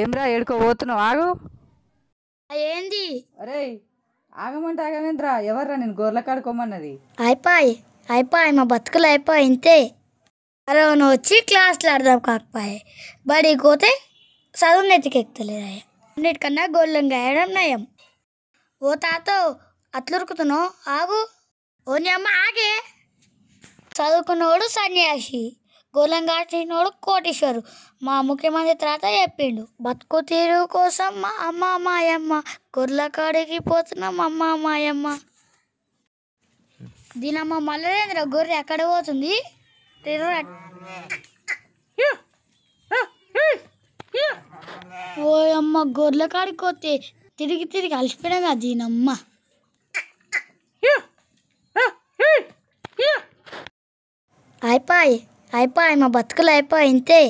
ఏమ్రా ఏడుకోబోతున్నావు ఆగు ఏంది అరే ఆగమంటే ఆగమేంద్రా ఎవర్రా నేను గొర్రెల కాడుకోమన్నది అయిపోయి అయిపోయి మా బతుకులు అయిపోయి ఇంతే అరే నువ్వు వచ్చి క్లాసులు ఆడదాం కాకపోయి బడికి పోతే చదువు నెత్తికెక్కలేదు అన్నిటికన్నా గోళ్ళంగా వేయడం నయం ఓ తాతో అట్లురుకుతున్నావు ఆగు ఓ అమ్మ ఆగే చదువుకున్నోడు సన్యాసి గోళంగా చేసినోడు కోటేశ్వరు మా ముఖ్యమంత్రి తర్వాత చెప్పిండు బతుకు తీరు కోసం మా అమ్మ మాయమ్మ గొర్ల కాడికి పోతున్నాం అమ్మ మాయమ్మ దీనమ్మ మల్లరేంద్ర గొర్రె ఎక్కడ పోతుంది ఓ అమ్మ గొర్రెల కాడికి పోతే తిరిగి తిరిగి అలసిపోయిన దీనమ్మ అయిపోయి అయిపో మా బతుకులు అయిపోయి ఇంతే